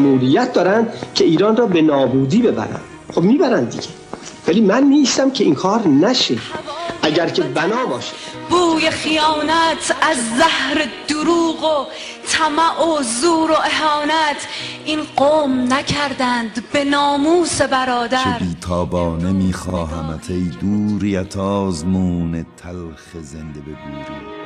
معمولیت دارن که ایران را به نابودی ببرن خب میبرن دیگه ولی من نیستم که این کار نشه اگر که بنا باشه بوی خیانت از زهر دروغ و تمع و زور و اهانت این قوم نکردند به ناموس برادر چه بیتابانه میخواهمت ای دوریت آزمون تلخ زنده ببوری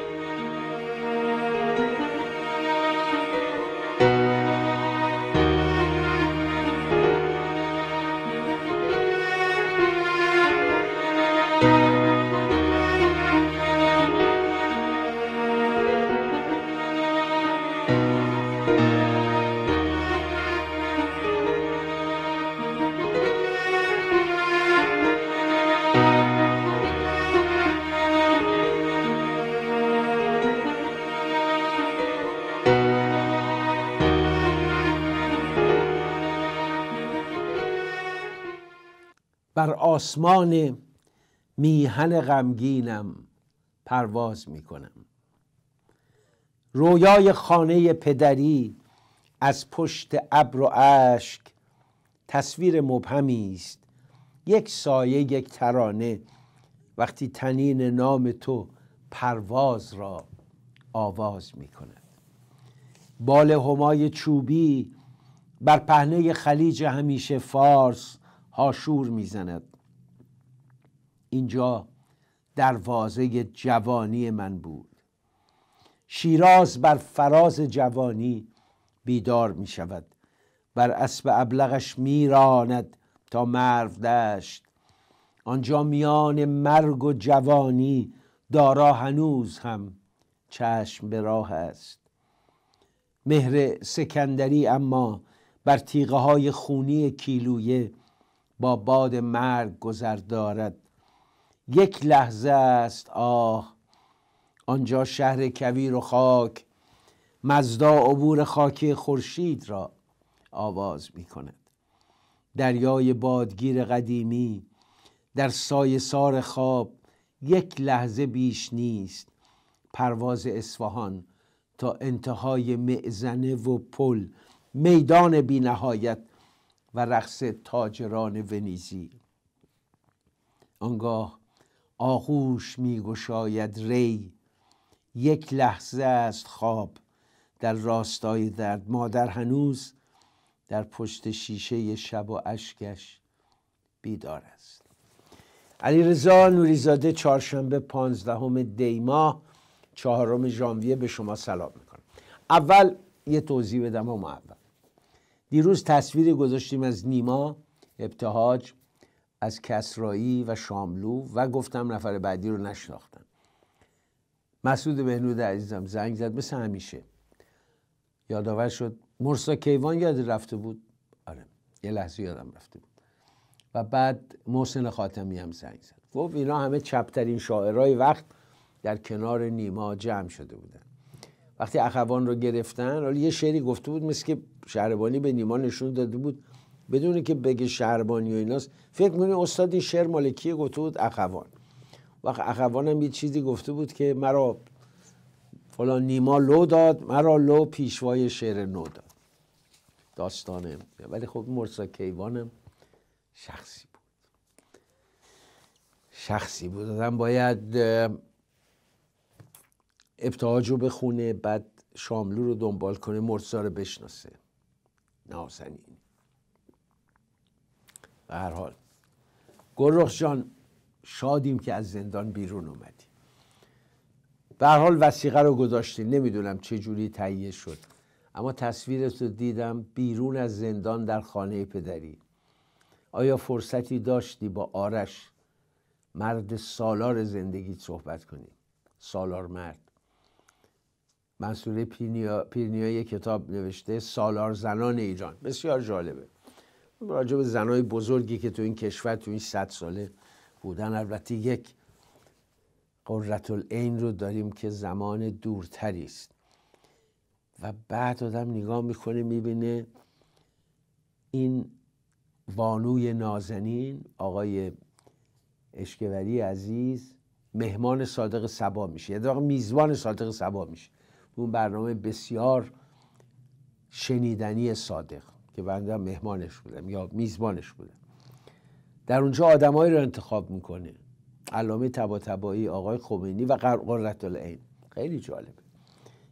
آسمان میهن غمگینم پرواز میکنم رویای خانه پدری از پشت ابر و اشک تصویر مبهمی است یک سایه یک ترانه وقتی تنین نام تو پرواز را آواز می کند بال همای چوبی بر پهنه خلیج همیشه فارس هاشور میزند اینجا دروازه جوانی من بود شیراز بر فراز جوانی بیدار می شود بر اسب ابلغش میراند تا مرو دشت آنجا میان مرگ و جوانی دارا هنوز هم چشم به راه است مهر سکندری اما بر تیغه های خونی کیلویه با باد مرگ گذر دارد یک لحظه است آه آنجا شهر کویر و خاک مزدا عبور خاکی خورشید را آواز می کند دریای بادگیر قدیمی در سای سار خواب یک لحظه بیش نیست پرواز اصفهان تا انتهای معزنه و پل میدان بینهایت و رقص تاجران ونیزی آنگاه آغوش می گشاید ری یک لحظه است خواب در راستای درد مادر هنوز در پشت شیشه شب و اشکش بیدار است علی رضا نوریزاده چهارشنبه پانزدهم دیما چهارم ژانویه به شما سلام میکنم اول یه توضیح بدم اما اول دیروز تصویر گذاشتیم از نیما ابتهاج از کسرایی و شاملو و گفتم نفر بعدی رو نشناختم مسعود بهنود عزیزم زنگ زد مثل همیشه یادآور شد مرسا کیوان یاد رفته بود آره یه لحظه یادم رفته بود و بعد محسن خاتمی هم زنگ زد گفت اینا همه چپترین شاعرای وقت در کنار نیما جمع شده بودن وقتی اخوان رو گرفتن حالا یه شعری گفته بود مثل که شهربانی به نیما نشون داده بود بدون که بگه شربانی و ایناست فکر میکنی استاد این شعر مالکی گفته بود اخوان وقت اخوان هم یه چیزی گفته بود که مرا فلان نیما لو داد مرا لو پیشوای شعر نو داد داستانه ولی خب مرسا کیوانم شخصی بود شخصی بود آدم باید ابتهاج رو بخونه بعد شاملو رو دنبال کنه مرسا رو بشناسه نازنین به هر حال جان شادیم که از زندان بیرون اومدی به هر حال وسیقه رو گذاشتی نمیدونم چه جوری تهیه شد اما تصویرت رو دیدم بیرون از زندان در خانه پدری آیا فرصتی داشتی با آرش مرد سالار زندگیت صحبت کنی سالار مرد منصور پیرنیا, پیرنیا کتاب نوشته سالار زنان ایران بسیار جالبه راجع به زنای بزرگی که تو این کشور تو این صد ساله بودن البته یک قررت العین رو داریم که زمان دورتری است و بعد آدم نگاه میکنه میبینه این وانوی نازنین آقای اشکوری عزیز مهمان صادق سبا میشه یعنی میزبان صادق سبا میشه اون برنامه بسیار شنیدنی صادق که بنده مهمانش بودم یا میزبانش بودم در اونجا آدمایی رو انتخاب میکنه علامه تبا تبایی آقای خمینی و قررت العین خیلی جالبه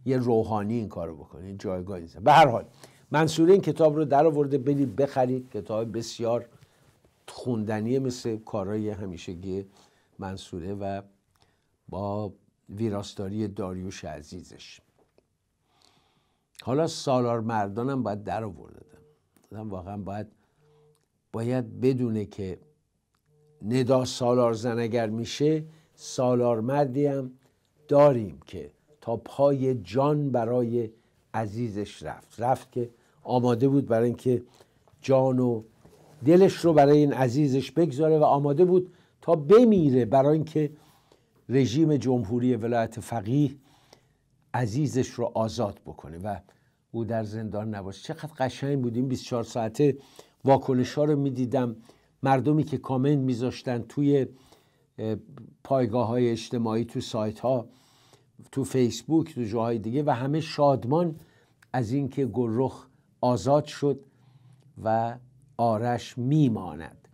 یه روحانی این کارو بکنه این جایگاه به هر حال منصور این کتاب رو در آورده بلی بخرید کتاب بسیار خوندنی مثل کارهای همیشگی منصوره و با ویراستاری داریوش عزیزش حالا سالار مردانم باید در آورده آدم واقعا باید باید بدونه که ندا سالار زن اگر میشه سالار مردی هم داریم که تا پای جان برای عزیزش رفت رفت که آماده بود برای اینکه جان و دلش رو برای این عزیزش بگذاره و آماده بود تا بمیره برای اینکه رژیم جمهوری ولایت فقیه عزیزش رو آزاد بکنه و او در زندان نباشه چقدر قشنگ بودیم 24 ساعته واکنش ها رو میدیدم مردمی که کامنت میذاشتن توی پایگاه های اجتماعی تو سایت ها تو فیسبوک تو جاهای دیگه و همه شادمان از اینکه گرخ آزاد شد و آرش میماند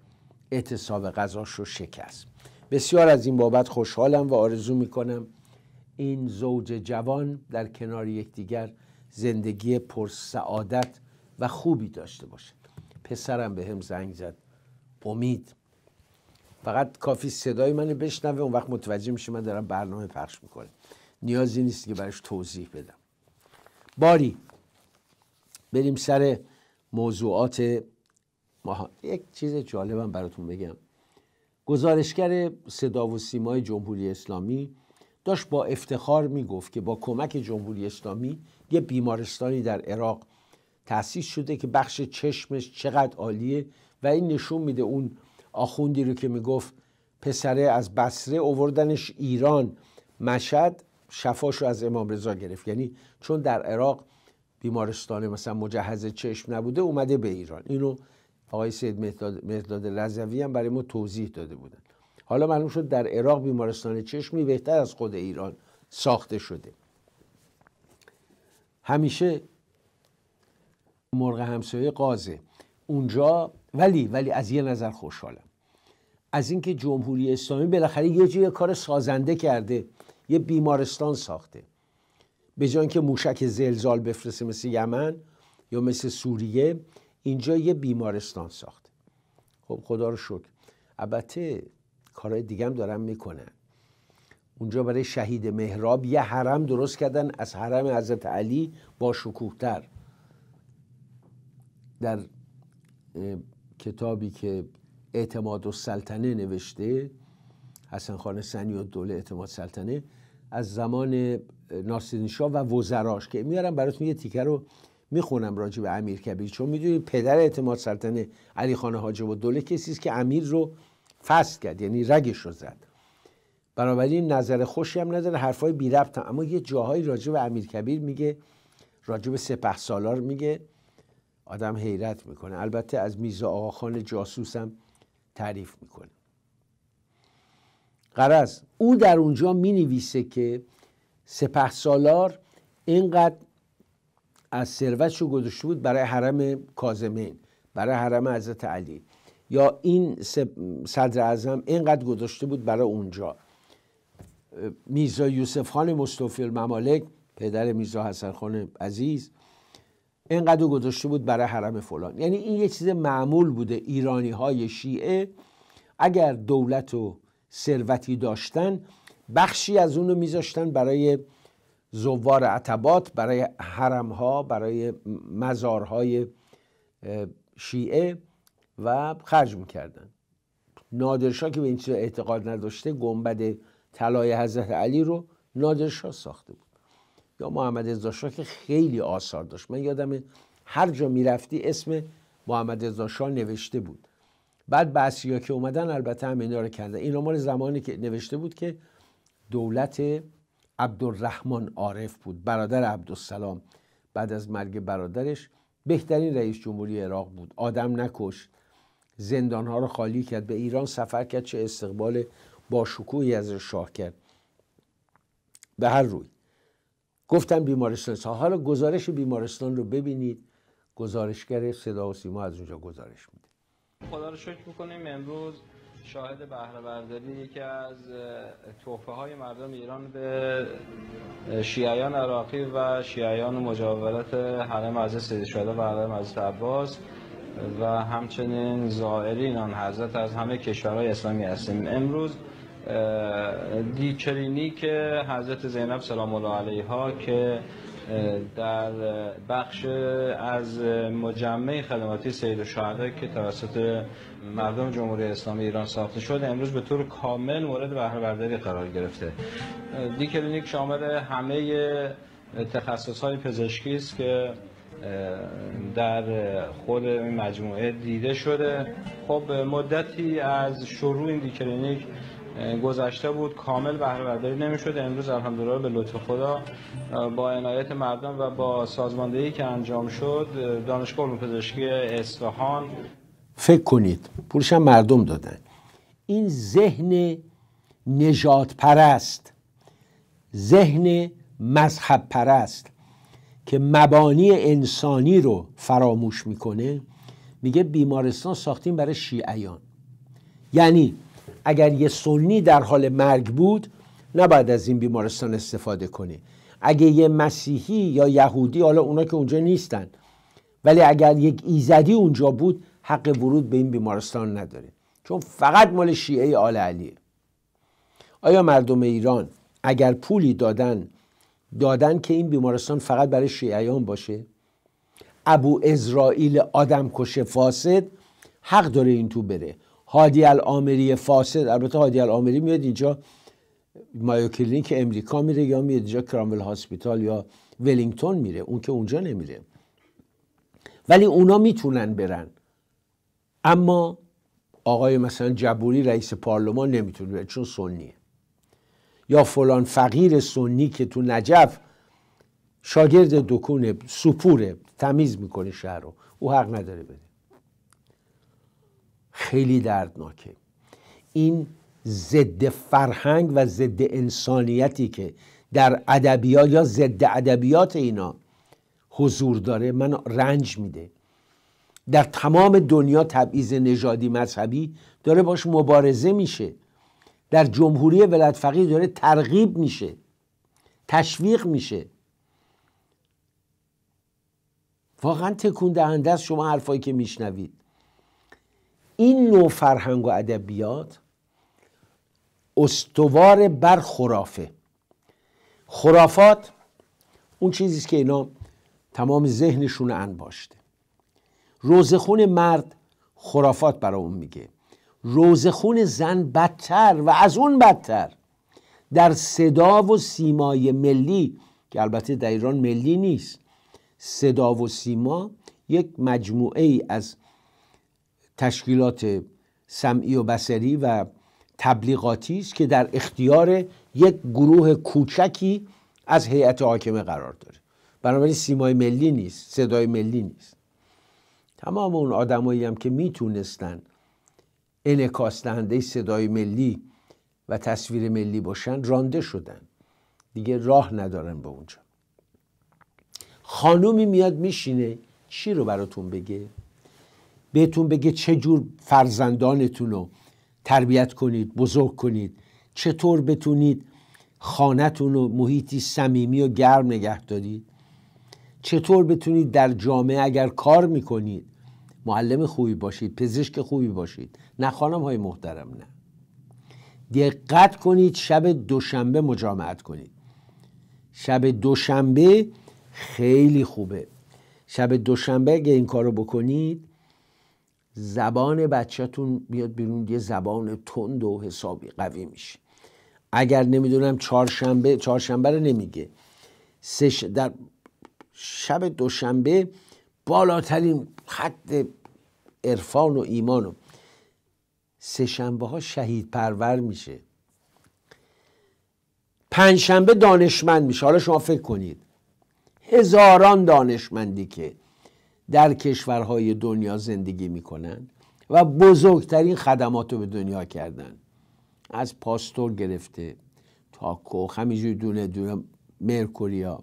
اعتصاب غذاش رو شکست بسیار از این بابت خوشحالم و آرزو میکنم این زوج جوان در کنار یکدیگر زندگی پر سعادت و خوبی داشته باشه پسرم به هم زنگ زد امید فقط کافی صدای منو بشنوه اون وقت متوجه میشه من دارم برنامه پخش میکنم نیازی نیست که برش توضیح بدم باری بریم سر موضوعات ما یک چیز جالبم براتون بگم گزارشگر صدا و سیمای جمهوری اسلامی داشت با افتخار میگفت که با کمک جمهوری اسلامی یه بیمارستانی در عراق تأسیس شده که بخش چشمش چقدر عالیه و این نشون میده اون آخوندی رو که میگفت پسره از بسره اووردنش ایران مشد شفاش رو از امام رضا گرفت یعنی چون در عراق بیمارستان مثلا مجهز چشم نبوده اومده به ایران اینو آقای سید مهداد رضوی هم برای ما توضیح داده بودن حالا معلوم شد در عراق بیمارستان چشمی بهتر از خود ایران ساخته شده همیشه مرغ همسایه قازه اونجا ولی ولی از یه نظر خوشحالم از اینکه جمهوری اسلامی بالاخره یه جای کار سازنده کرده یه بیمارستان ساخته به جای اینکه موشک زلزال بفرسته مثل یمن یا مثل سوریه اینجا یه بیمارستان ساخته خب خدا رو شکر البته کارهای دیگه هم دارن میکنن اونجا برای شهید مهراب یه حرم درست کردن از حرم حضرت علی با شکوهتر در کتابی که اعتماد و سلطنه نوشته حسن خان سنی و دوله اعتماد سلطنه از زمان ناصرین شاه و وزراش که میارم براتون یه تیکه رو میخونم راجع به امیر کبیر چون میدونید پدر اعتماد سلطنه علی خان حاجب و دوله کسی است که امیر رو فست کرد یعنی رگش رو زد بنابراین نظر خوشی هم نداره حرفای بی ربط هم. اما یه جاهایی راجع به کبیر میگه راجع به سپه سالار میگه آدم حیرت میکنه البته از میزا آقاخان جاسوسم تعریف میکنه قرض او در اونجا می نویسه که سپه سالار اینقدر از ثروتشو گذاشته بود برای حرم کازمین برای حرم حضرت علی یا این صدر اعظم اینقدر گذاشته بود برای اونجا میزا یوسف خان مصطفی الممالک پدر میزا حسن خان عزیز اینقدر گذاشته بود برای حرم فلان یعنی این یه چیز معمول بوده ایرانی های شیعه اگر دولت و ثروتی داشتن بخشی از اون رو میذاشتن برای زوار عتبات برای حرم ها برای مزارهای شیعه و خرج میکردن نادرشاه که به این چیز اعتقاد نداشته گنبد طلای حضرت علی رو نادرشاه ساخته بود یا محمد رضا که خیلی آثار داشت من یادم هر جا میرفتی اسم محمد رضا نوشته بود بعد بسیا که اومدن البته هم اینا رو کردن اینا مال زمانی که نوشته بود که دولت عبدالرحمن عارف بود برادر عبدالسلام بعد از مرگ برادرش بهترین رئیس جمهوری عراق بود آدم نکش ها رو خالی کرد به ایران سفر کرد چه استقبال با شکوهی از شاه کرد به هر روی گفتم بیمارستان حالا گزارش بیمارستان رو ببینید گزارشگر صدا و سیما از اونجا گزارش میده خدا رو شکر میکنیم امروز شاهد بهره یکی از توفه های مردم ایران به شیعیان عراقی و شیعیان مجاورت حرم از سید شهدا و حرم عزیز عباس و همچنین زائرین آن حضرت از همه کشورهای اسلامی هستیم امروز دیچرینی که حضرت زینب سلام الله علیها که در بخش از مجمع خدماتی سید شهده که توسط مردم جمهوری اسلامی ایران ساخته شد امروز به طور کامل مورد بهره برداری قرار گرفته دی کلینیک شامل همه تخصص های پزشکی است که در خود مجموعه دیده شده خب مدتی از شروع این کلینیک گذشته بود کامل بهره برداری نمیشد امروز الحمدلله به لطف خدا با عنایت مردم و با سازماندهی که انجام شد دانشگاه علوم پزشکی اصفهان فکر کنید پولش هم مردم دادن این ذهن نجات پرست ذهن مذهب پرست که مبانی انسانی رو فراموش میکنه میگه بیمارستان ساختیم برای شیعیان یعنی اگر یه سنی در حال مرگ بود نباید از این بیمارستان استفاده کنه اگه یه مسیحی یا یهودی حالا اونا که اونجا نیستن ولی اگر یک ایزدی اونجا بود حق ورود به این بیمارستان نداره چون فقط مال شیعه آل علیه آیا مردم ایران اگر پولی دادن دادن که این بیمارستان فقط برای شیعیان باشه ابو آدم کش فاسد حق داره این تو بره هادی الامری فاسد البته هادی الامری میاد اینجا مایو کلینیک امریکا میره یا میاد اینجا کرامل هاسپیتال یا ولینگتون میره اون که اونجا نمیره ولی اونا میتونن برن اما آقای مثلا جبوری رئیس پارلمان نمیتونه بره چون سنیه یا فلان فقیر سنی که تو نجف شاگرد دکونه سپوره تمیز میکنه شهر رو او حق نداره بده خیلی دردناکه این ضد فرهنگ و ضد انسانیتی که در ادبیات یا ضد ادبیات اینا حضور داره من رنج میده در تمام دنیا تبعیض نژادی مذهبی داره باش مبارزه میشه در جمهوری ولایت فقیه داره ترغیب میشه تشویق میشه واقعا تکون دهنده است شما حرفایی که میشنوید این نوع فرهنگ و ادبیات استوار بر خرافه خرافات اون چیزی که اینا تمام ذهنشون انباشته روزخون مرد خرافات برای اون میگه روزخون زن بدتر و از اون بدتر در صدا و سیمای ملی که البته در ایران ملی نیست صدا و سیما یک مجموعه ای از تشکیلات سمعی و بسری و تبلیغاتی است که در اختیار یک گروه کوچکی از هیئت حاکمه قرار داره بنابراین سیمای ملی نیست صدای ملی نیست تمام اون آدمایی هم که میتونستن انکاس دهنده صدای ملی و تصویر ملی باشن رانده شدن دیگه راه ندارن به اونجا خانومی میاد میشینه چی رو براتون بگه بهتون بگه چه جور فرزندانتون رو تربیت کنید بزرگ کنید چطور بتونید خانتون رو محیطی صمیمی و گرم نگه دارید چطور بتونید در جامعه اگر کار میکنید معلم خوبی باشید پزشک خوبی باشید نه خانم های محترم نه دقت کنید شب دوشنبه مجامعت کنید شب دوشنبه خیلی خوبه شب دوشنبه اگر این کارو بکنید زبان بچهتون بیاد بیرون یه زبان تند و حسابی قوی میشه اگر نمیدونم چهارشنبه چهارشنبه رو نمیگه سش در شب دوشنبه بالاترین خط عرفان و ایمان و سه ها شهید پرور میشه پنجشنبه دانشمند میشه حالا شما فکر کنید هزاران دانشمندی که در کشورهای دنیا زندگی میکنن و بزرگترین خدمات رو به دنیا کردن از پاستور گرفته تا کوخ همینجوری دونه دونه مرکوریا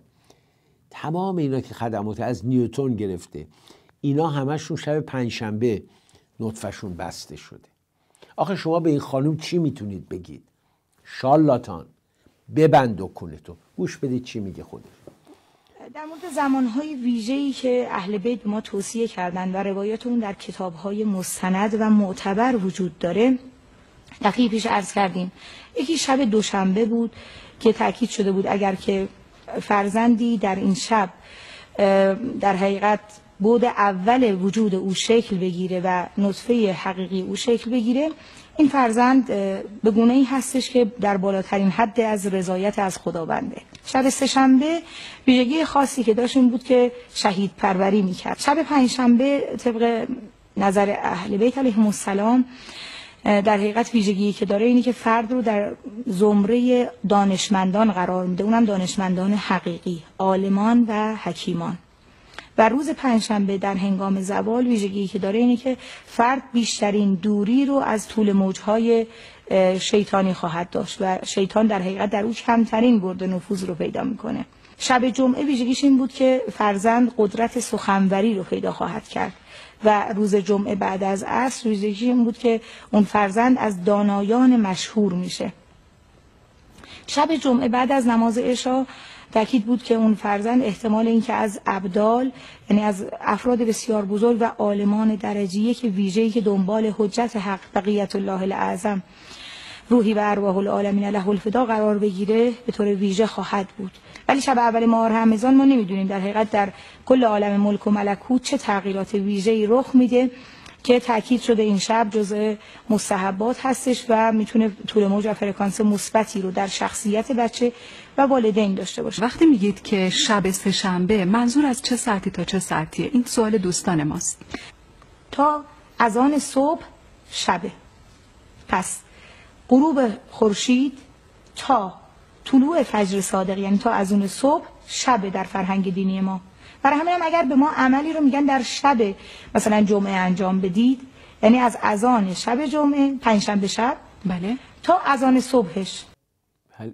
تمام اینا که خدمات از نیوتون گرفته اینا همشون شب پنجشنبه نطفشون بسته شده آخه شما به این خانم چی میتونید بگید شالاتان ببند و کنه تو گوش بدید چی میگه خودش در مورد زمانهای ویژه‌ای که اهل بیت ما توصیه کردند و روایات اون در کتابهای مستند و معتبر وجود داره دقیقی پیش عرض کردیم یکی شب دوشنبه بود که تاکید شده بود اگر که فرزندی در این شب در حقیقت بود اول وجود او شکل بگیره و نطفه حقیقی او شکل بگیره این فرزند به گونه ای هستش که در بالاترین حد از رضایت از خداونده شب سهشنبه ویژگی خاصی که داشت این بود که شهید پروری میکرد شب پنجشنبه طبق نظر اهل بیت علیهم السلام در حقیقت ویژگی که داره اینی که فرد رو در زمره دانشمندان قرار میده اونم دانشمندان حقیقی عالمان و حکیمان و روز پنجشنبه در هنگام زوال ویژگی که داره اینه که فرد بیشترین دوری رو از طول موجهای شیطانی خواهد داشت و شیطان در حقیقت در او کمترین برد نفوذ رو پیدا میکنه شب جمعه ویژگیش این بود که فرزند قدرت سخنوری رو پیدا خواهد کرد و روز جمعه بعد از عصر ویژگی این بود که اون فرزند از دانایان مشهور میشه شب جمعه بعد از نماز عشا تاکید بود که اون فرزند احتمال اینکه از ابدال یعنی از افراد بسیار بزرگ و عالمان درجه یک ویژه‌ای که دنبال حجت حق بقیت الله الاعظم روحی و ارواح العالمین له الفدا قرار بگیره به طور ویژه خواهد بود ولی شب اول ماه رمضان ما نمیدونیم در حقیقت در کل عالم ملک و ملکوت چه تغییرات ویژه‌ای رخ میده که تاکید شده این شب جزء مستحبات هستش و میتونه طول موج و فرکانس مثبتی رو در شخصیت بچه و والدین داشته باشه وقتی میگید که شب سه شنبه منظور از چه ساعتی تا چه ساعتیه این سوال دوستان ماست تا از آن صبح شبه پس غروب خورشید تا طلوع فجر صادق یعنی تا از اون صبح شب در فرهنگ دینی ما برای همین هم اگر به ما عملی رو میگن در شب مثلا جمعه انجام بدید یعنی از اذان شب جمعه پنجشنبه شب بله تا اذان صبحش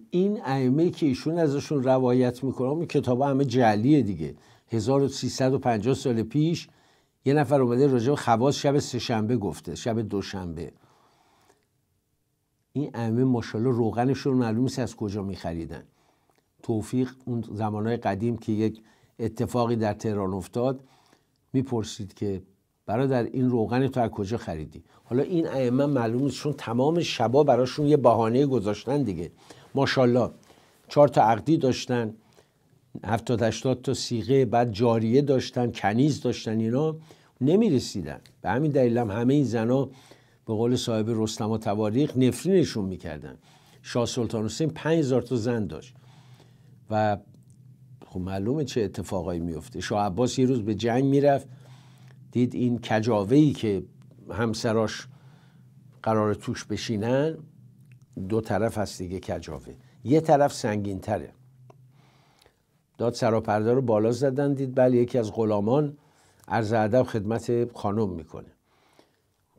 این ائمه که ایشون ازشون روایت میکنه اون کتاب همه جلیه دیگه 1350 سال پیش یه نفر اومده راجع به خواص شب سهشنبه گفته شب دوشنبه این ائمه ماشاءالله روغنشون معلوم نیست از کجا میخریدن توفیق اون زمانهای قدیم که یک اتفاقی در تهران افتاد میپرسید که برادر این روغن تو از کجا خریدی حالا این ائمه معلوم چون تمام شبا براشون یه بهانه گذاشتن دیگه ماشاءالله چهار تا عقدی داشتن هفتاد هشتاد تا سیغه بعد جاریه داشتن کنیز داشتن اینا نمیرسیدن به همین دلیل همه این زنا به قول صاحب رستم و تواریخ نفرینشون میکردن شاه سلطان حسین 5000 تا زن داشت و خب معلومه چه اتفاقایی میفته شاه عباس یه روز به جنگ میرفت دید این کجاوهی که همسراش قرار توش بشینن دو طرف هست دیگه کجاوه یه طرف سنگین تره داد سراپرده رو بالا زدن دید بله یکی از غلامان عرض ادب خدمت خانم میکنه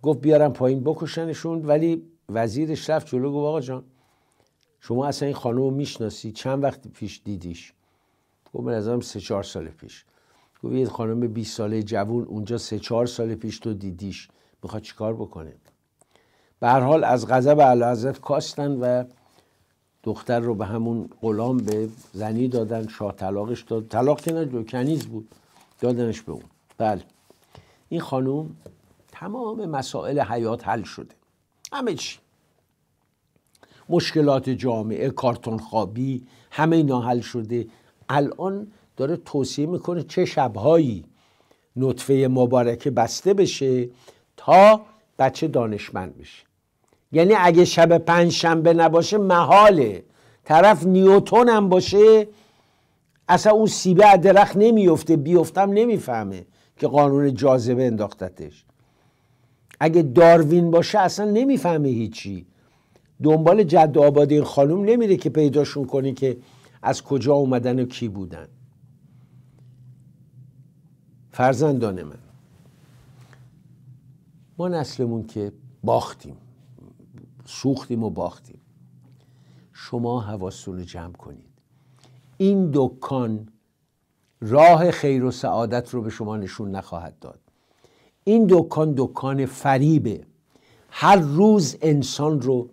گفت بیارم پایین بکشنشون ولی وزیرش رفت جلو گفت آقا جان شما اصلا این خانم رو میشناسی چند وقت پیش دیدیش گفت من ازم سه چهار سال پیش گفت یه خانم 20 ساله جوون اونجا سه چهار سال پیش تو دیدیش میخواد چیکار بکنه به هر حال از غضب اعلیحضرت کاستن و دختر رو به همون غلام به زنی دادن شاه طلاقش داد طلاق که نه کنیز بود دادنش به اون بله این خانوم تمام مسائل حیات حل شده همه چی مشکلات جامعه کارتون خوابی همه اینا حل شده الان داره توصیه میکنه چه شبهایی نطفه مبارکه بسته بشه تا بچه دانشمند بشه یعنی اگه شب پنج شنبه نباشه محاله طرف نیوتون هم باشه اصلا اون سیبه از درخت نمیفته بیفتم نمیفهمه که قانون جاذبه انداختتش اگه داروین باشه اصلا نمیفهمه هیچی دنبال جد آباد این خانوم نمیره که پیداشون کنی که از کجا اومدن و کی بودن فرزندان من ما نسلمون که باختیم سوختیم و باختیم شما حواستون رو جمع کنید این دکان راه خیر و سعادت رو به شما نشون نخواهد داد این دکان دکان فریبه هر روز انسان رو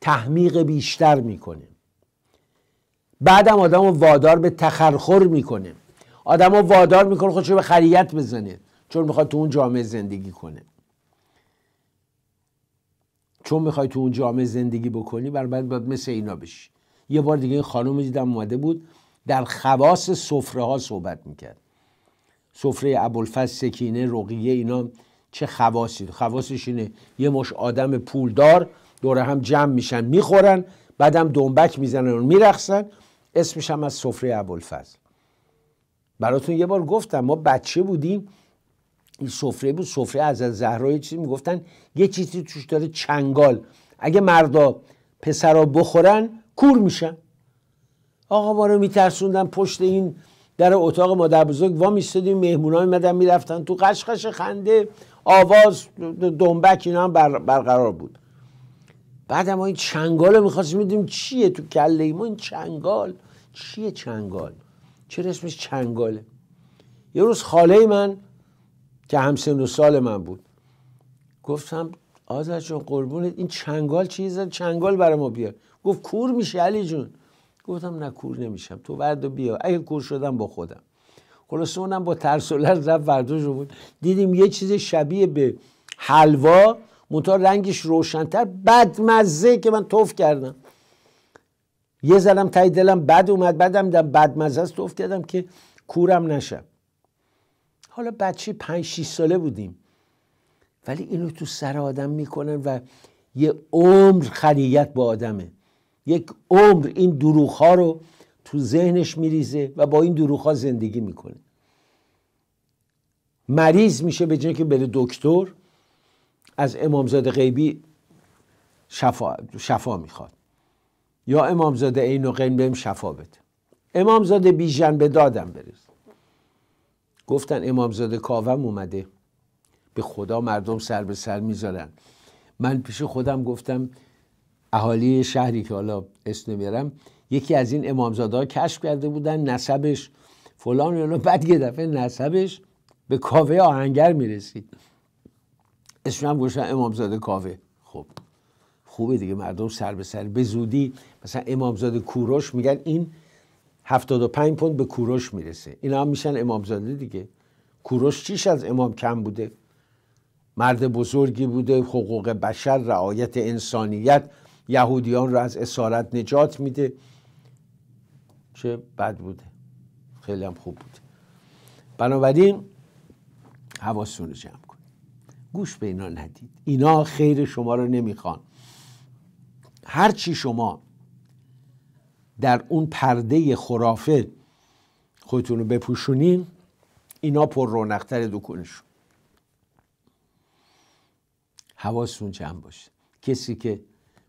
تحمیق بیشتر میکنه بعدم آدم رو وادار به تخرخور میکنه آدم رو وادار میکنه رو به خریت بزنه چون میخواد تو اون جامعه زندگی کنه چون میخوای تو اون جامعه زندگی بکنی بر باید مثل اینا بشی یه بار دیگه این خانم دیدم اومده بود در خواص سفره ها صحبت میکرد سفره ابوالفضل سکینه رقیه اینا چه خواصی خواسش اینه یه مش آدم پولدار دوره هم جمع میشن میخورن بعدم دنبک میزنن و میرخصن اسمش هم از سفره ابوالفضل براتون یه بار گفتم ما بچه بودیم سفره بود سفره از زهرا چیزی میگفتن یه چیزی توش داره چنگال اگه مردا پسرا بخورن کور میشن آقا ما رو میترسوندن پشت این در اتاق مادر بزرگ وا مهمون مهمونا میمدن میرفتن تو قشقش خنده آواز دنبک اینا هم برقرار بود بعد ما این چنگال رو میخواستیم میدیم چیه تو کله ما این چنگال چیه چنگال چرا اسمش چنگاله یه روز خاله من که همسن و سال من بود گفتم آزر جان قربونت این چنگال چیزه چنگال برای ما بیار گفت کور میشه علی جون گفتم نه کور نمیشم تو وردو بیا اگه کور شدم با خودم خلاصه اونم با ترس و لرز رفت ورداش رو بود دیدیم یه چیز شبیه به حلوا منتها رنگش روشنتر بد مزه که من توف کردم یه زلم تای دلم بد اومد بدم دم بد مزه است توف کردم که کورم نشم حالا بچه پنج شیست ساله بودیم ولی اینو تو سر آدم میکنن و یه عمر خریت با آدمه یک عمر این دروخ ها رو تو ذهنش میریزه و با این دروخها زندگی میکنه مریض میشه به که بره دکتر از امامزاده غیبی شفا, شفا میخواد یا امامزاده عین و قین بهم شفا بده امامزاده بیژن به دادم برس گفتن امامزاده کاوم اومده به خدا مردم سر به سر میذارن من پیش خودم گفتم اهالی شهری که حالا اسم نمیارم یکی از این امامزاده ها کشف کرده بودن نسبش فلان یا بعد یه دفعه نسبش به کاوه آهنگر میرسید اسمش هم گوشن امامزاده کاوه خب خوبه دیگه مردم سر به سر به زودی مثلا امامزاده کوروش میگن این 75 پوند به کوروش میرسه اینا هم میشن امامزاده دیگه کوروش چیش از امام کم بوده مرد بزرگی بوده حقوق بشر رعایت انسانیت یهودیان رو از اسارت نجات میده چه بد بوده خیلی هم خوب بوده بنابراین حواستون رو جمع کنید گوش به اینا ندید اینا خیر شما رو نمیخوان هرچی شما در اون پرده خرافه خودتون رو بپوشونین اینا پر رونقتر دکونشون حواستون جمع باشه کسی که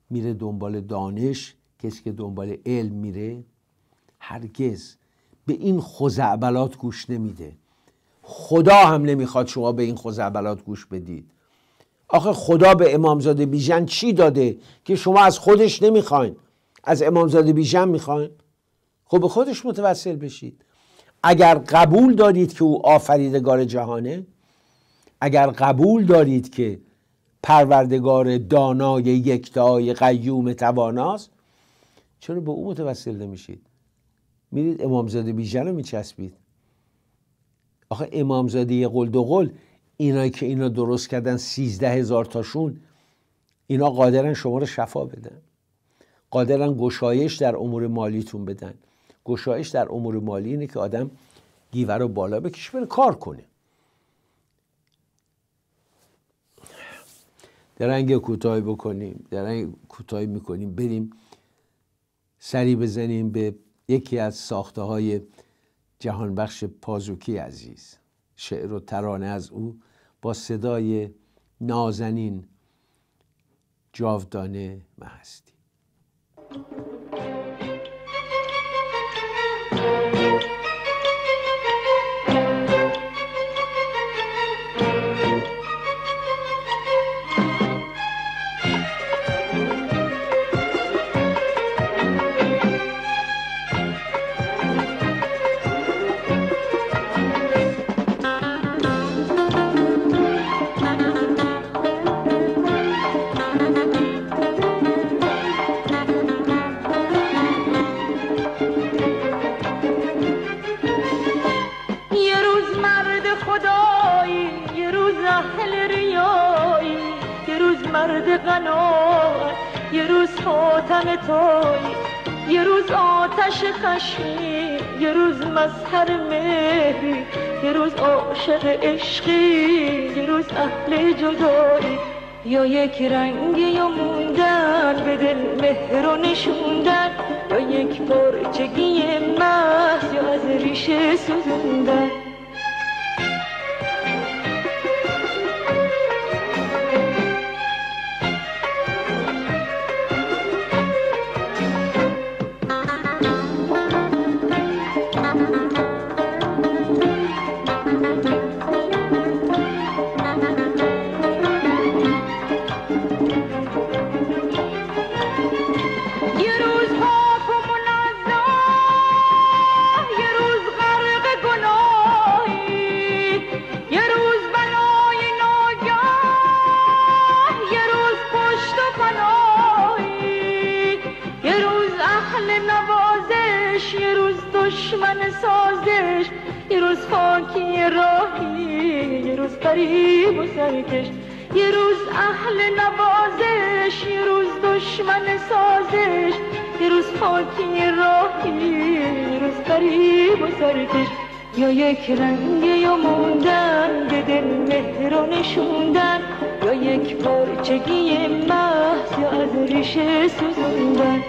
میره دنبال دانش کسی که دنبال علم میره هرگز به این خزعبلات گوش نمیده خدا هم نمیخواد شما به این خزعبلات گوش بدید آخه خدا به امامزاده بیژن چی داده که شما از خودش نمیخواین از امامزاده بیژن میخواین خب به خودش متوسل بشید اگر قبول دارید که او آفریدگار جهانه اگر قبول دارید که پروردگار دانای یکتای قیوم تواناست چرا به او متوسل نمیشید میرید امامزاده بیژن رو میچسبید آخه امامزاده قل دو قل اینایی که اینا درست کردن سیزده هزار تاشون اینا قادرن شما رو شفا بدن قادرن گشایش در امور مالیتون بدن گشایش در امور مالی اینه که آدم گیوه رو بالا بکشه بره کار کنه درنگ کوتاهی بکنیم درنگ کوتاهی میکنیم بریم سری بزنیم به یکی از ساخته های جهانبخش پازوکی عزیز شعر و ترانه از او با صدای نازنین جاودانه محست Thank you. عشقی یه روز اهل جدایی یا یک رنگی یا موندن به دل مهر و نشوندن یا یک پرچگی محض یا از ریشه سوزوندن غریب و سرکش یه روز اهل نوازش یه روز دشمن سازش یه روز خاکی راهی یه روز غریب و سرکش یا یک رنگی یا موندن به دل مهر یا یک پارچگی محض یا از ریشه سوزوندن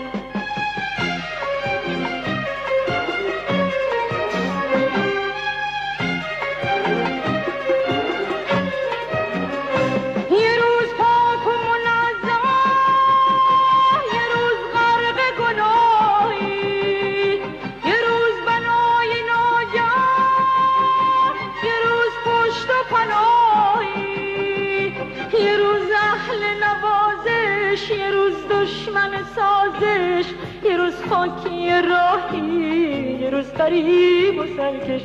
غریب و سرکش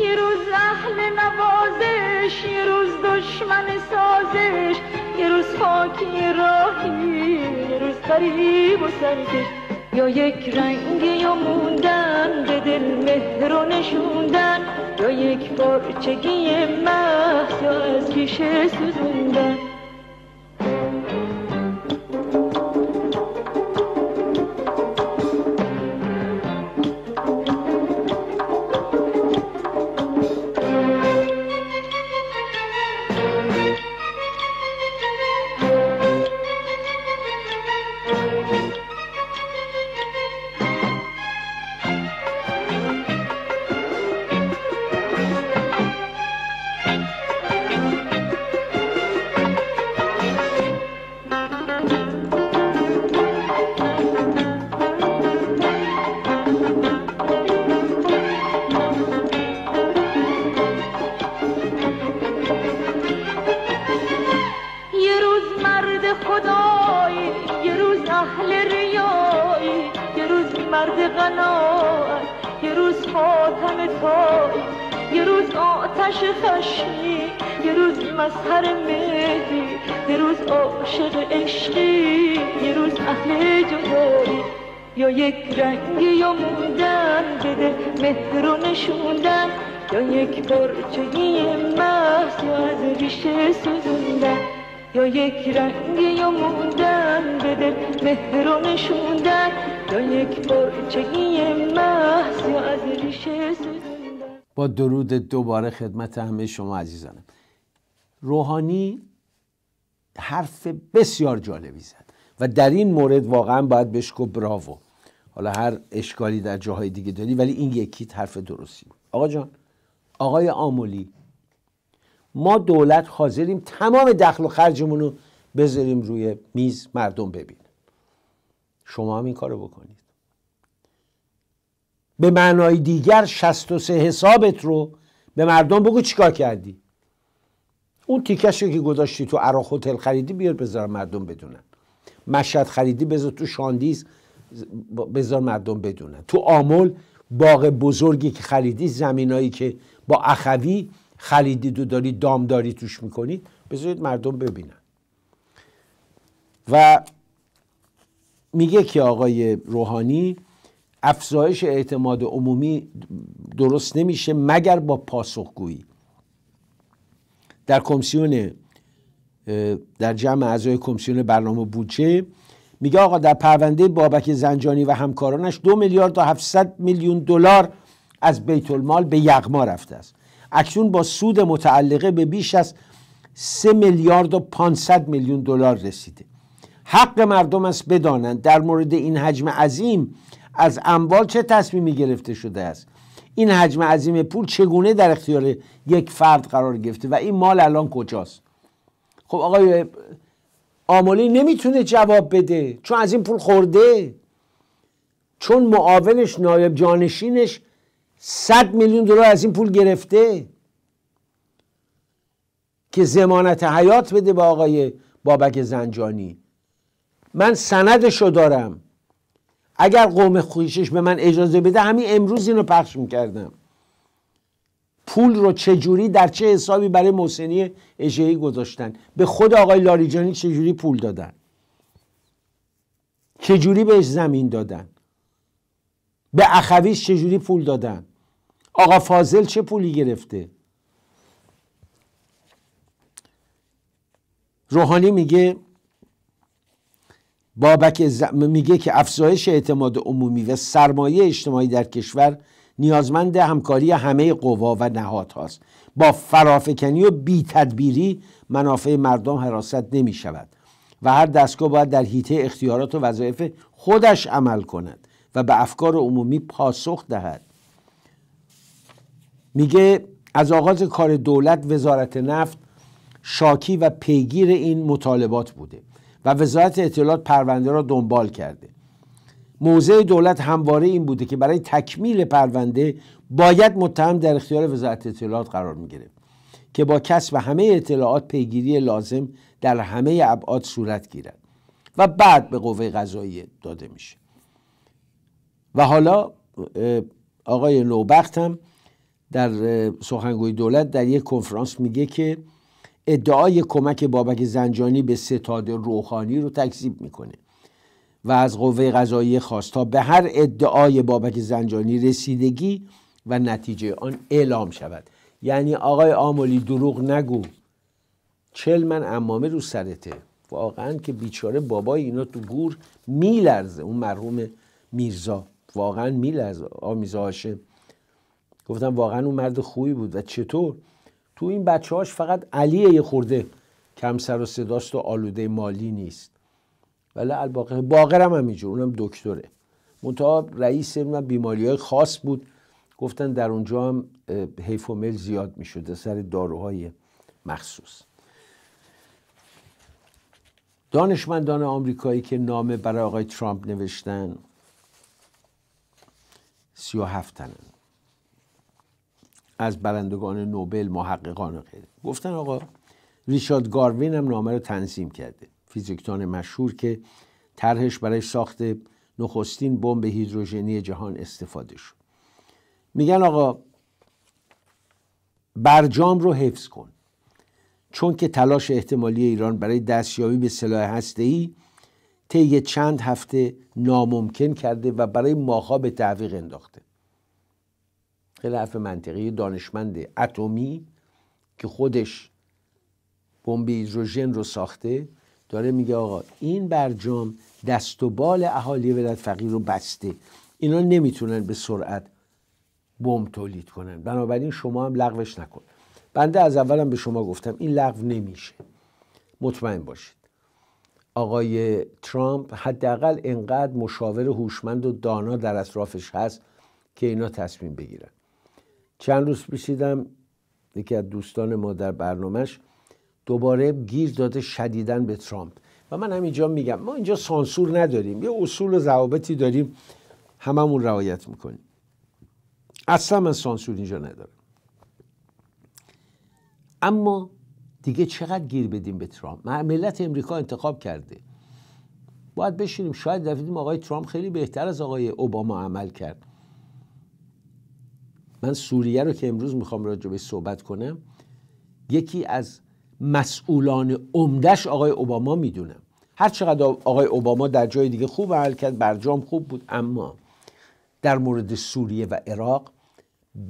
یه روز اهل نوازش یه روز دشمن سازش یه روز خاکی راهی یه روز قریب و سرکش یا یک رنگ یا موندن به دل مهر و نشوندن یا یک پارچگی محض یا از کیشه سوزوندن یه روز مرد خدایی یه روز اهل ریایی یه روز مرد غنائت یه روز حاتم تایی یه روز آتش خشمی یه روز مسهر مدی یه روز عاشق عشقی یه روز اهل جدایی یا یک رنگی یا موندن بده مهر رو یا یک پرچگی محض یا از ریشه سوزوندن یا یک رنگی یا موندن بده مهر رو یا یک پرچگی محض یا از ریشه سوزوندن با درود دوباره خدمت همه شما عزیزانم روحانی حرف بسیار جالبی زد و در این مورد واقعا باید بهش گفت براوو حالا هر اشکالی در جاهای دیگه داری ولی این یکی حرف درستی بود آقا جان آقای آمولی ما دولت حاضریم تمام دخل و خرجمون رو بذاریم روی میز مردم ببین شما هم این کارو بکنید به معنای دیگر 63 حسابت رو به مردم بگو چیکار کردی اون تیکش که گذاشتی تو عراق هتل خریدی بیار بذار مردم بدونن مشهد خریدی بذار تو شاندیز بذار مردم بدونن تو آمل باغ بزرگی که خریدی زمینایی که با اخوی خریدی دو داری دامداری توش میکنید بذارید مردم ببینن و میگه که آقای روحانی افزایش اعتماد عمومی درست نمیشه مگر با پاسخگویی در کمیسیون در جمع اعضای کمیسیون برنامه بودجه میگه آقا در پرونده بابک زنجانی و همکارانش دو میلیارد و 700 میلیون دلار از بیت المال به یغما رفته است اکنون با سود متعلقه به بیش از 3 میلیارد و 500 میلیون دلار رسیده حق مردم است بدانند در مورد این حجم عظیم از اموال چه تصمیمی گرفته شده است این حجم عظیم پول چگونه در اختیار یک فرد قرار گرفته و این مال الان کجاست خب آقای آمالی نمیتونه جواب بده چون از این پول خورده چون معاونش نایب جانشینش 100 میلیون دلار از این پول گرفته که زمانت حیات بده به آقای بابک زنجانی من سندشو دارم اگر قوم خویشش به من اجازه بده همین امروز این رو پخش میکردم پول رو چجوری در چه حسابی برای محسنی اجهی گذاشتن به خود آقای لاریجانی چجوری پول دادن چجوری بهش زمین دادن به اخویش چجوری پول دادن آقا فاضل چه پولی گرفته روحانی میگه بابک میگه که افزایش اعتماد عمومی و سرمایه اجتماعی در کشور نیازمند همکاری همه قوا و نهادهاست با فرافکنی و بی تدبیری منافع مردم حراست نمی شود و هر دستگاه باید در حیطه اختیارات و وظایف خودش عمل کند و به افکار عمومی پاسخ دهد میگه از آغاز کار دولت وزارت نفت شاکی و پیگیر این مطالبات بوده و وزارت اطلاعات پرونده را دنبال کرده موضع دولت همواره این بوده که برای تکمیل پرونده باید متهم در اختیار وزارت اطلاعات قرار میگرفت که با کسب همه اطلاعات پیگیری لازم در همه ابعاد صورت گیرد و بعد به قوه قضاییه داده میشه و حالا آقای نوبخت هم در سخنگوی دولت در یک کنفرانس میگه که ادعای کمک بابک زنجانی به ستاد روحانی رو تکذیب میکنه و از قوه قضایی خواست تا به هر ادعای بابک زنجانی رسیدگی و نتیجه آن اعلام شود یعنی آقای آملی دروغ نگو چل من امامه رو سرته واقعا که بیچاره بابای اینا تو گور میلرزه اون مرحوم میرزا واقعا میلرزه آمیزه هاشه گفتم واقعا اون مرد خوبی بود و چطور تو این بچه هاش فقط علیه یه خورده کم سر و صداست و آلوده مالی نیست ولی الباقر باقر هم همینجور اونم دکتره منتها رئیس من بیماری های خاص بود گفتن در اونجا هم حیف و مل زیاد شده سر داروهای مخصوص دانشمندان آمریکایی که نامه برای آقای ترامپ نوشتن سی و هفتنن از برندگان نوبل محققان و غیره گفتن آقا ریشارد گاروین هم نامه رو تنظیم کرده فیزیکدان مشهور که طرحش برای ساخت نخستین بمب هیدروژنی جهان استفاده شد میگن آقا برجام رو حفظ کن چون که تلاش احتمالی ایران برای دستیابی به سلاح ای طی چند هفته ناممکن کرده و برای ماها به تعویق انداخته خیلی حرف منطقی دانشمند اتمی که خودش بمب هیدروژن رو ساخته داره میگه آقا این برجام دست و بال اهالی ولایت فقیر رو بسته اینا نمیتونن به سرعت بمب تولید کنن بنابراین شما هم لغوش نکن بنده از اولم به شما گفتم این لغو نمیشه مطمئن باشید آقای ترامپ حداقل انقدر مشاور هوشمند و دانا در اطرافش هست که اینا تصمیم بگیرن چند روز پیشیدم یکی از دوستان ما در برنامهش دوباره گیر داده شدیدن به ترامپ و من همینجا میگم ما اینجا سانسور نداریم یه اصول و ضوابطی داریم هممون رعایت میکنیم اصلا من سانسور اینجا ندارم اما دیگه چقدر گیر بدیم به ترامپ ملت امریکا انتخاب کرده باید بشینیم شاید دفعیدیم آقای ترامپ خیلی بهتر از آقای اوباما عمل کرد من سوریه رو که امروز میخوام راجع به صحبت کنم یکی از مسئولان عمدش آقای اوباما میدونم هر چقدر آقای اوباما در جای دیگه خوب عمل کرد برجام خوب بود اما در مورد سوریه و عراق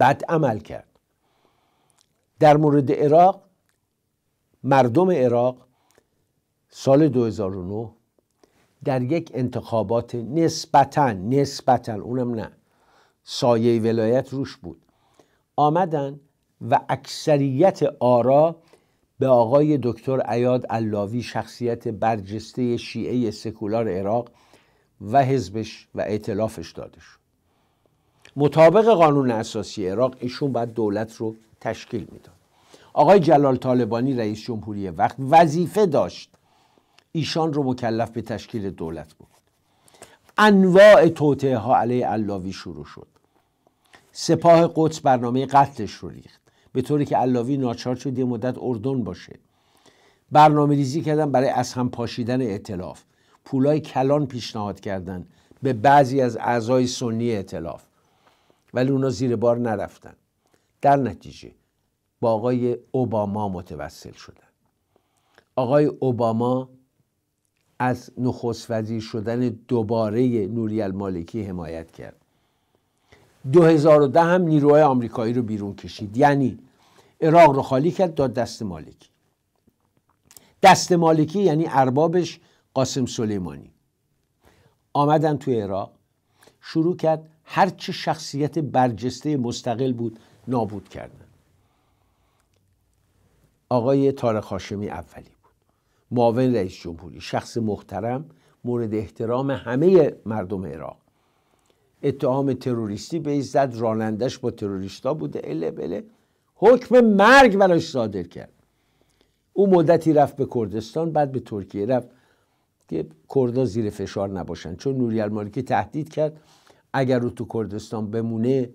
بد عمل کرد در مورد عراق مردم عراق سال 2009 در یک انتخابات نسبتا نسبتا اونم نه سایه ولایت روش بود آمدن و اکثریت آرا به آقای دکتر عیاد اللاوی شخصیت برجسته شیعه سکولار عراق و حزبش و اعتلافش داده شد مطابق قانون اساسی عراق ایشون باید دولت رو تشکیل میداد آقای جلال طالبانی رئیس جمهوری وقت وظیفه داشت ایشان رو مکلف به تشکیل دولت بود انواع توطعه ها علیه اللاوی شروع شد سپاه قدس برنامه قتلش رو ریخت به طوری که علاوی ناچار شد یه مدت اردن باشه برنامه ریزی کردن برای از هم پاشیدن اعتلاف پولای کلان پیشنهاد کردن به بعضی از اعضای سنی اعتلاف ولی اونا زیر بار نرفتن در نتیجه با آقای اوباما متوسل شدن آقای اوباما از نخست وزیر شدن دوباره نوری المالکی حمایت کرد 2010 هم نیروهای آمریکایی رو بیرون کشید یعنی عراق رو خالی کرد داد دست مالکی دست مالکی یعنی اربابش قاسم سلیمانی آمدن تو عراق شروع کرد هرچه شخصیت برجسته مستقل بود نابود کردن آقای تارق هاشمی اولی بود معاون رئیس جمهوری شخص محترم مورد احترام همه مردم عراق اتهام تروریستی به زد رانندش با تروریستا بوده اله بله حکم مرگ براش صادر کرد او مدتی رفت به کردستان بعد به ترکیه رفت که کردا زیر فشار نباشن چون نوری المالکی تهدید کرد اگر او تو کردستان بمونه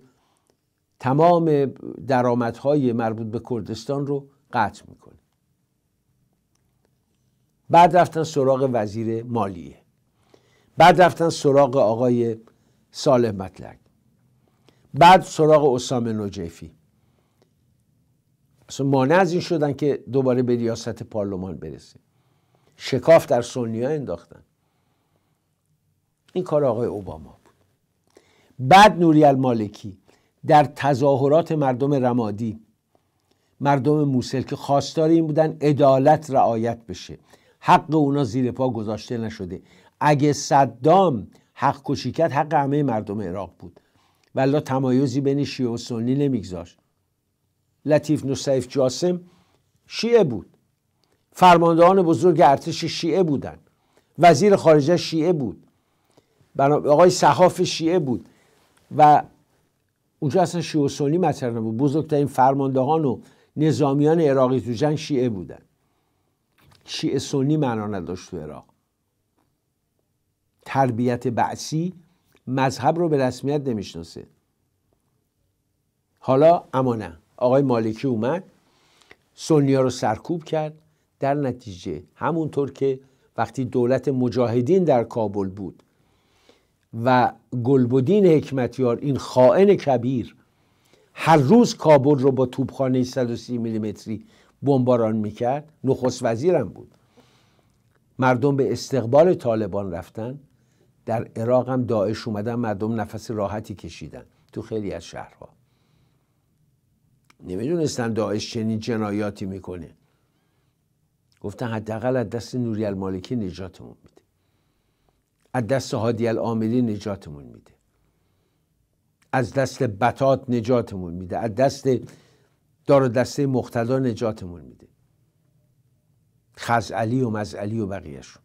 تمام درآمدهای مربوط به کردستان رو قطع میکنه بعد رفتن سراغ وزیر مالیه بعد رفتن سراغ آقای صالح مطلق بعد سراغ اسامه نجیفی اصلا مانع از این شدن که دوباره به ریاست پارلمان برسه شکاف در سونیا انداختن این کار آقای اوباما بود بعد نوری المالکی در تظاهرات مردم رمادی مردم موسل که خواستار این بودن عدالت رعایت بشه حق اونا زیر پا گذاشته نشده اگه صدام حق کشیکت حق همه مردم عراق بود ولی تمایزی بین شیعه و سنی نمیگذاشت لطیف نصیف جاسم شیعه بود فرماندهان بزرگ ارتش شیعه بودن. وزیر خارجه شیعه بود آقای صحاف شیعه بود و اونجا اصلا شیعه و سنی مطرح نبود بزرگترین فرماندهان و نظامیان عراقی تو جنگ شیعه بودن شیعه سنی معنا نداشت تو عراق تربیت بعثی مذهب رو به رسمیت نمیشناسه حالا اما نه آقای مالکی اومد سنیا رو سرکوب کرد در نتیجه همونطور که وقتی دولت مجاهدین در کابل بود و گلبدین حکمتیار این خائن کبیر هر روز کابل رو با توپخانه 130 میلیمتری بمباران میکرد نخست وزیرم بود مردم به استقبال طالبان رفتن در عراق هم داعش اومدن مردم نفس راحتی کشیدن تو خیلی از شهرها نمیدونستن داعش چنین جنایاتی میکنه گفتن حداقل از دست نوری المالکی نجاتمون میده از دست هادی العاملی نجاتمون میده از دست بتات نجاتمون میده از دست دار و دسته مقتدا نجاتمون میده خزعلی و مزعلی و بقیهشون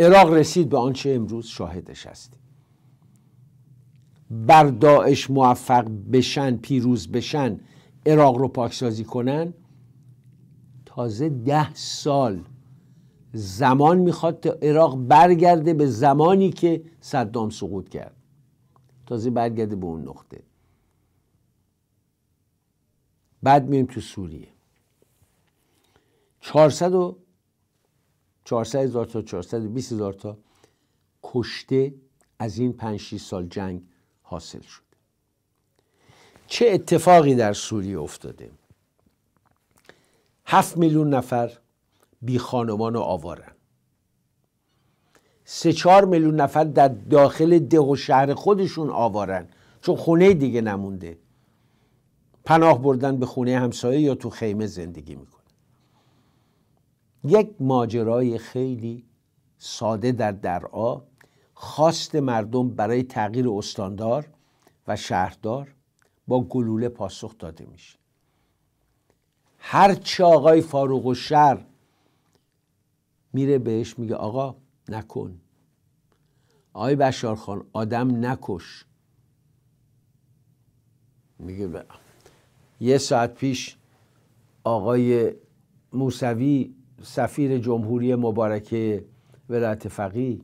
عراق رسید به آنچه امروز شاهدش است بر داعش موفق بشن پیروز بشن عراق رو پاکسازی کنن تازه ده سال زمان میخواد تا عراق برگرده به زمانی که صدام سقوط کرد تازه برگرده به اون نقطه بعد میریم تو سوریه 400 400 هزار تا 420 هزار تا کشته از این 5 سال جنگ حاصل شده چه اتفاقی در سوریه افتاده 7 میلیون نفر بی خانمان و آوارن 3 4 میلیون نفر در داخل ده و شهر خودشون آوارن چون خونه دیگه نمونده پناه بردن به خونه همسایه یا تو خیمه زندگی میکنن یک ماجرای خیلی ساده در درعا خواست مردم برای تغییر استاندار و شهردار با گلوله پاسخ داده میشه هرچی آقای فاروق و شر میره بهش میگه آقا نکن آقای بشارخان آدم نکش میگه به یه ساعت پیش آقای موسوی سفیر جمهوری مبارکه ولایت فقی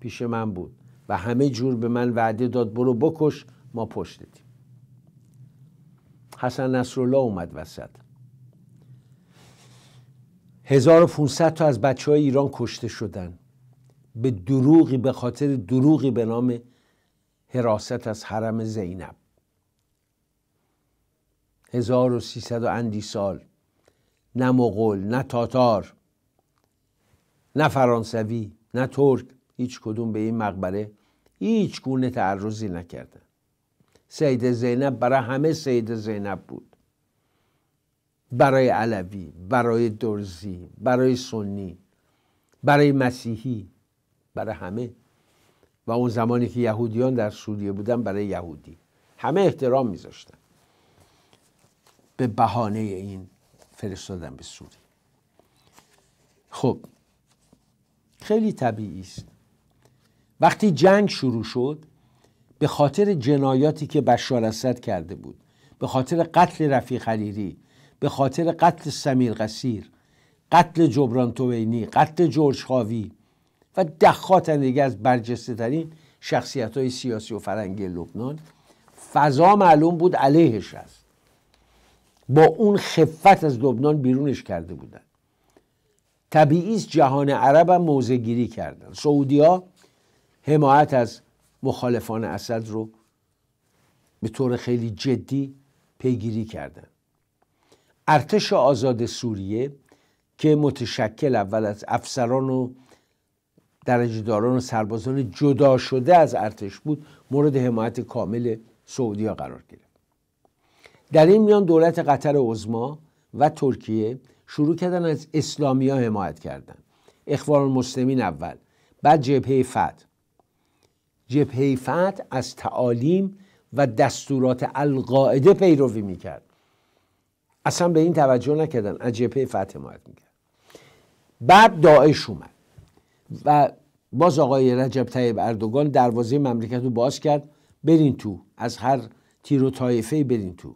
پیش من بود و همه جور به من وعده داد برو بکش ما پشتیم. حسن نصرالله اومد وسط 1500 تا از بچه های ایران کشته شدن به دروغی به خاطر دروغی به نام حراست از حرم زینب 1300 اندی سال نه مغول نه تاتار نه فرانسوی نه ترک هیچ کدوم به این مقبره هیچ گونه تعرضی نکردن سید زینب برای همه سید زینب بود برای علوی برای درزی برای سنی برای مسیحی برای همه و اون زمانی که یهودیان در سوریه بودن برای یهودی همه احترام میذاشتن به بهانه این فرستادن به سوریه خب خیلی طبیعی است وقتی جنگ شروع شد به خاطر جنایاتی که بشار اسد کرده بود به خاطر قتل رفیق خلیری به خاطر قتل سمیر قصیر قتل جبران توینی قتل جورج خاوی و ده دیگه از برجسته ترین شخصیت های سیاسی و فرنگی لبنان فضا معلوم بود علیهش است با اون خفت از لبنان بیرونش کرده بودن طبیعی است جهان عرب هم کردن سعودی ها حمایت از مخالفان اسد رو به طور خیلی جدی پیگیری کردن ارتش آزاد سوریه که متشکل اول از افسران و درجهداران و سربازان جدا شده از ارتش بود مورد حمایت کامل سعودی ها قرار گرفت در این میان دولت قطر عزما و ترکیه شروع کردن از اسلامیا حمایت کردن اخوان المسلمین اول بعد جبهه فتح جبهه فتح از تعالیم و دستورات القاعده پیروی میکرد اصلا به این توجه نکردن از جبهه فت حمایت میکرد بعد داعش اومد و باز آقای رجب طیب اردوگان دروازه مملکت رو باز کرد برین تو از هر تیر و طایفه برین تو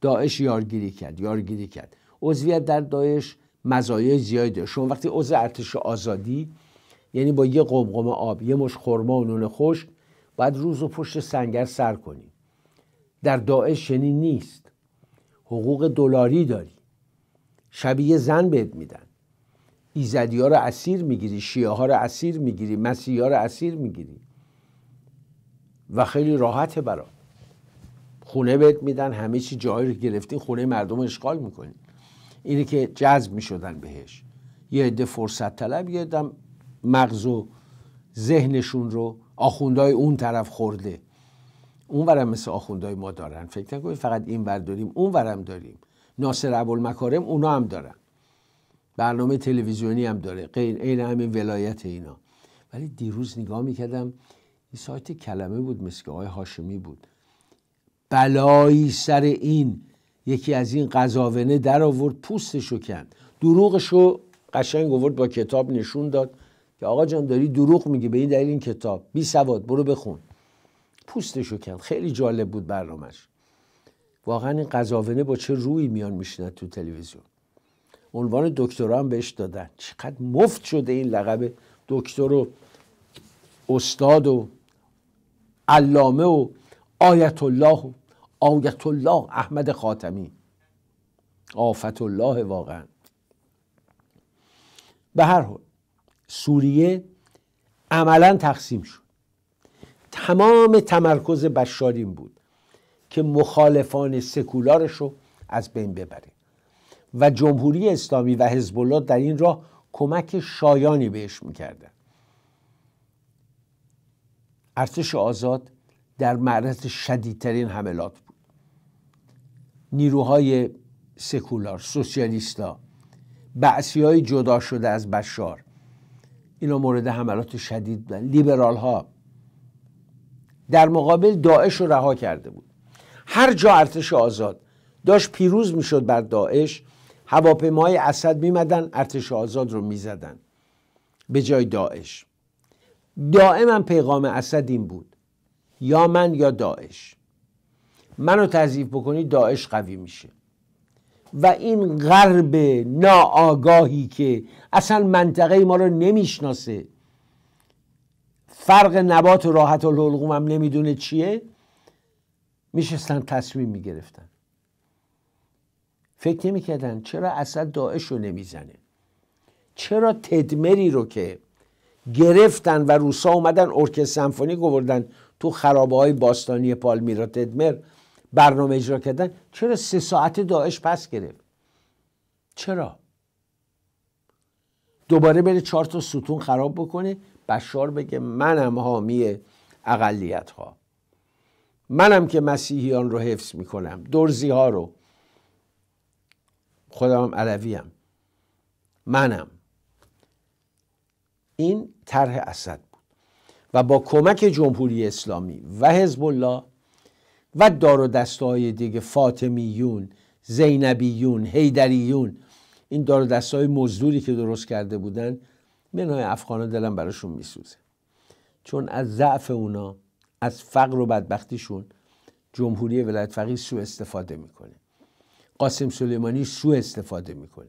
داعش یارگیری کرد یارگیری کرد عضویت در داعش مزایای زیادی داره شما وقتی عضو ارتش آزادی یعنی با یه قمقم آب یه مش خرما و نون خشک باید روز و پشت سنگر سر کنی در داعش چنین نیست حقوق دلاری داری شبیه زن بهت میدن ایزدی ها رو اسیر میگیری شیعه ها رو اسیر میگیری مسیحی ها رو اسیر میگیری و خیلی راحته برات خونه بهت میدن همه چی جایی رو گرفتین خونه مردم اشغال میکنین اینه که جذب میشدن بهش یه عده فرصت طلب یه مغز و ذهنشون رو آخوندهای اون طرف خورده اون ورم مثل آخوندهای ما دارن فکر نکنید فقط این داریم اون ورم داریم ناصر ابوالمکارم اونا هم دارن برنامه تلویزیونی هم داره غیر این همین ولایت اینا ولی دیروز نگاه میکردم این سایت کلمه بود مثل که آقای هاشمی بود بلایی سر این یکی از این قضاونه در آورد پوستشو کند دروغشو قشنگ آورد با کتاب نشون داد که آقا جان داری دروغ میگی به این دلیل این کتاب بی سواد برو بخون پوستشو کند خیلی جالب بود برنامهش واقعا این قضاونه با چه روی میان میشند تو تلویزیون عنوان دکترا هم بهش دادن چقدر مفت شده این لقب دکتر و استاد و علامه و آیت الله و آیت الله احمد خاتمی آفت الله واقعا به هر حال سوریه عملا تقسیم شد تمام تمرکز بشارین بود که مخالفان سکولارشو از بین ببره و جمهوری اسلامی و حزب الله در این راه کمک شایانی بهش میکردن ارتش آزاد در معرض شدیدترین حملات بود نیروهای سکولار سوسیالیستا بعثی های جدا شده از بشار اینا مورد حملات شدید بودن لیبرال ها در مقابل داعش رو رها کرده بود هر جا ارتش آزاد داشت پیروز میشد بر داعش هواپیماهای اسد میمدن ارتش آزاد رو میزدن به جای داعش دائما پیغام اسد این بود یا من یا داعش منو تضعیف بکنی داعش قوی میشه و این غرب ناآگاهی که اصلا منطقه ما رو نمیشناسه فرق نبات و راحت و هم نمیدونه چیه میشستن تصمیم میگرفتن فکر نمیکردن چرا اصلا داعش رو نمیزنه چرا تدمری رو که گرفتن و روسا اومدن ارکستر سمفونی گوردن تو خرابه های باستانی پالمیرا تدمر برنامه اجرا کردن چرا سه ساعت داعش پس گرفت چرا دوباره بره چهار تا ستون خراب بکنه بشار بگه منم حامی اقلیت ها منم که مسیحیان رو حفظ میکنم درزی ها رو خودم هم منم این طرح اسد بود و با کمک جمهوری اسلامی و حزب الله و دار و های دیگه فاطمیون زینبیون هیدریون این دار و های مزدوری که درست کرده بودن منهای افغانا دلم براشون میسوزه چون از ضعف اونا از فقر و بدبختیشون جمهوری ولایت فقیه سوء استفاده میکنه قاسم سلیمانی سوء استفاده میکنه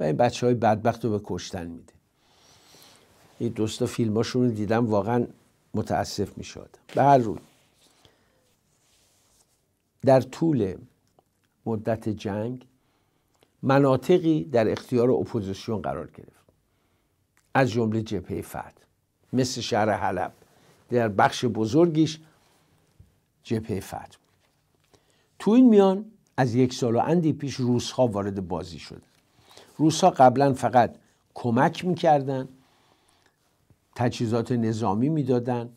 و این بچه های بدبخت رو به کشتن میده این دوستا فیلماشون رو دیدم واقعا متاسف میشد به هر روی در طول مدت جنگ مناطقی در اختیار اپوزیسیون قرار گرفت از جمله جبهه فت مثل شهر حلب در بخش بزرگیش جبهه فت تو این میان از یک سال و اندی پیش روسها وارد بازی شد روسها قبلا فقط کمک میکردن تجهیزات نظامی میدادن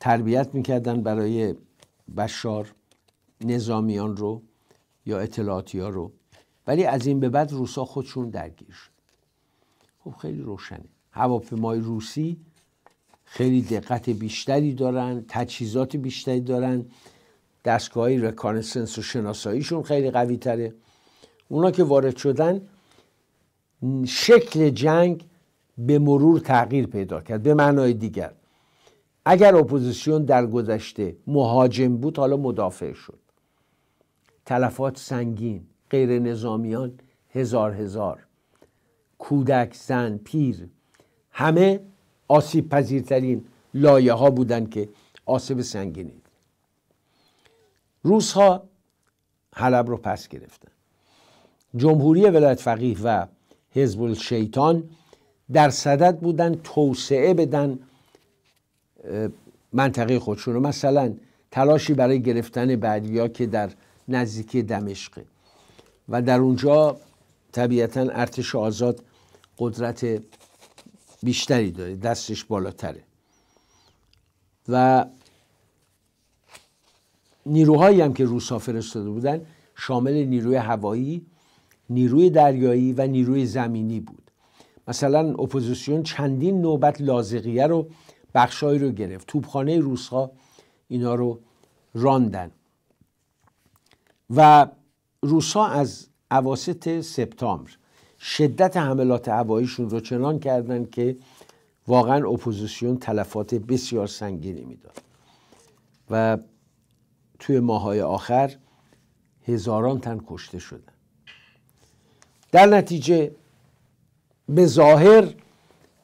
تربیت میکردن برای بشار نظامیان رو یا اطلاعاتی ها رو ولی از این به بعد روسا خودشون درگیر شد خب خیلی روشنه هواپیمای روسی خیلی دقت بیشتری دارن تجهیزات بیشتری دارن دستگاه رکانسنس و شناساییشون خیلی قوی تره اونا که وارد شدن شکل جنگ به مرور تغییر پیدا کرد به معنای دیگر اگر اپوزیسیون در گذشته مهاجم بود حالا مدافع شد تلفات سنگین غیر نظامیان هزار هزار کودک زن پیر همه آسیب پذیرترین لایه ها بودن که آسیب سنگینی روس ها حلب رو پس گرفتن جمهوری ولایت فقیه و حزب شیطان در صدد بودن توسعه بدن منطقه خودشون رو مثلا تلاشی برای گرفتن بعدی که در نزدیکی دمشقه و در اونجا طبیعتا ارتش آزاد قدرت بیشتری داره دستش بالاتره و نیروهایی هم که روسا فرستاده بودن شامل نیروی هوایی نیروی دریایی و نیروی زمینی بود مثلا اپوزیسیون چندین نوبت لازقیه رو بخشایی رو گرفت توبخانه روسها اینا رو راندن و روسا از عواست سپتامبر شدت حملات هواییشون رو چنان کردن که واقعا اپوزیسیون تلفات بسیار سنگینی میداد و توی ماهای آخر هزاران تن کشته شدن در نتیجه به ظاهر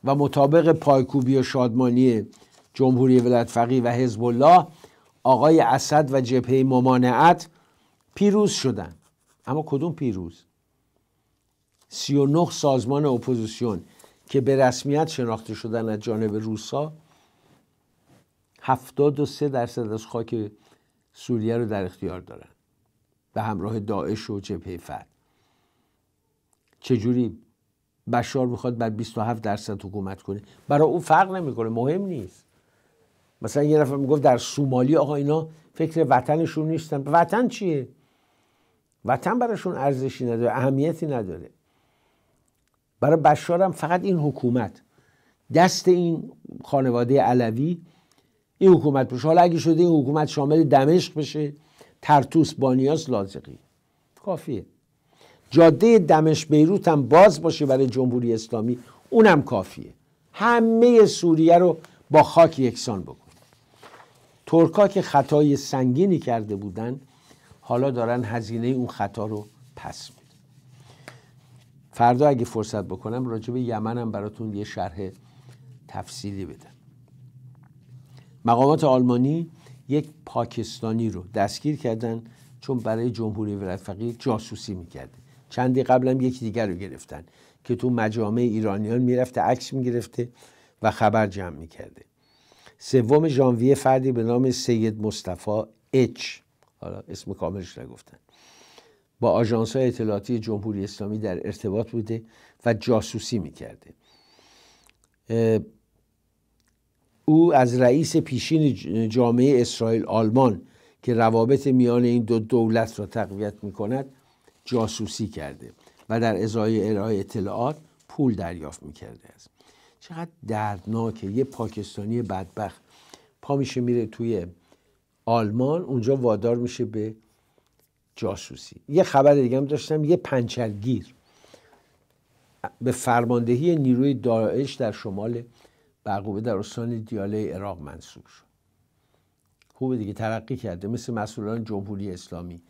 و مطابق پایکوبی و شادمانی جمهوری ولایت فقیه و حزب الله آقای اسد و جبهه ممانعت پیروز شدن اما کدوم پیروز 39 سازمان اپوزیسیون که به رسمیت شناخته شدن از جانب روسا 73 درصد از خاک سوریه رو در اختیار دارن به همراه داعش و جبهه فتح چجوری بشار میخواد بر 27 درصد حکومت کنه برای اون فرق نمیکنه مهم نیست مثلا یه نفر میگفت در سومالی آقا اینا فکر وطنشون نیستن وطن چیه وطن براشون ارزشی نداره اهمیتی نداره برای بشار هم فقط این حکومت دست این خانواده علوی این حکومت بشه حالا اگه شده این حکومت شامل دمشق بشه ترتوس بانیاس لازقی کافیه جاده دمشق بیروت هم باز باشه برای جمهوری اسلامی اونم کافیه همه سوریه رو با خاک یکسان بکن ترکا که خطای سنگینی کرده بودن حالا دارن هزینه اون خطا رو پس میدن فردا اگه فرصت بکنم راجع به هم براتون یه شرح تفصیلی بدم مقامات آلمانی یک پاکستانی رو دستگیر کردن چون برای جمهوری ولایت فقیه جاسوسی میکرده چندی هم یکی دیگر رو گرفتن که تو مجامع ایرانیان میرفته عکس میگرفته و خبر جمع میکرده سوم ژانویه فردی به نام سید مصطفی اچ حالا اسم کاملش نگفتن با آژانس اطلاعاتی جمهوری اسلامی در ارتباط بوده و جاسوسی میکرده او از رئیس پیشین جامعه اسرائیل آلمان که روابط میان این دو دولت را تقویت میکند جاسوسی کرده و در ازای ارائه اطلاعات پول دریافت میکرده است چقدر دردناکه یه پاکستانی بدبخت پا میشه میره توی آلمان اونجا وادار میشه به جاسوسی یه خبر دیگه هم داشتم یه پنچرگیر به فرماندهی نیروی داعش در شمال برقوبه در استان دیاله عراق منصوب شد خوبه دیگه ترقی کرده مثل مسئولان جمهوری اسلامی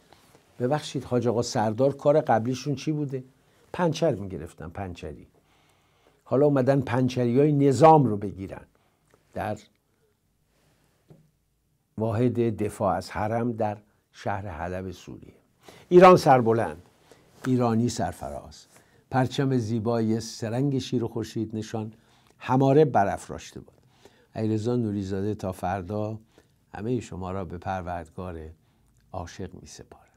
ببخشید حاج آقا سردار کار قبلیشون چی بوده پنچر میگرفتن پنچری حالا اومدن پنچری های نظام رو بگیرن در واحد دفاع از حرم در شهر حلب سوریه ایران سربلند ایرانی سرفراز پرچم زیبایی سرنگ شیر و خورشید نشان هماره برافراشته بود علیرضا نوریزاده تا فردا همه شما را به پروردگار عاشق می سپارم